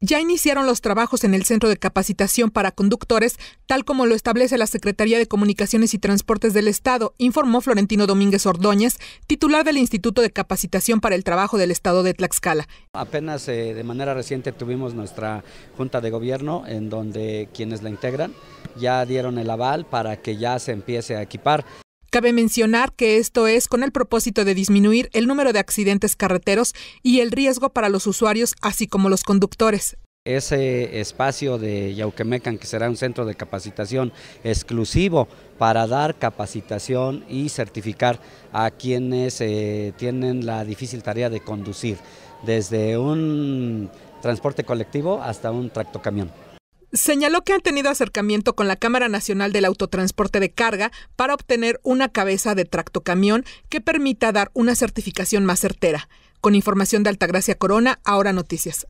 Ya iniciaron los trabajos en el Centro de Capacitación para Conductores, tal como lo establece la Secretaría de Comunicaciones y Transportes del Estado, informó Florentino Domínguez Ordóñez, titular del Instituto de Capacitación para el Trabajo del Estado de Tlaxcala. Apenas eh, de manera reciente tuvimos nuestra Junta de Gobierno, en donde quienes la integran ya dieron el aval para que ya se empiece a equipar. Cabe mencionar que esto es con el propósito de disminuir el número de accidentes carreteros y el riesgo para los usuarios, así como los conductores ese espacio de Yauquemecan, que será un centro de capacitación exclusivo para dar capacitación y certificar a quienes eh, tienen la difícil tarea de conducir, desde un transporte colectivo hasta un tractocamión. Señaló que han tenido acercamiento con la Cámara Nacional del Autotransporte de Carga para obtener una cabeza de tractocamión que permita dar una certificación más certera. Con información de Altagracia Corona, ahora noticias.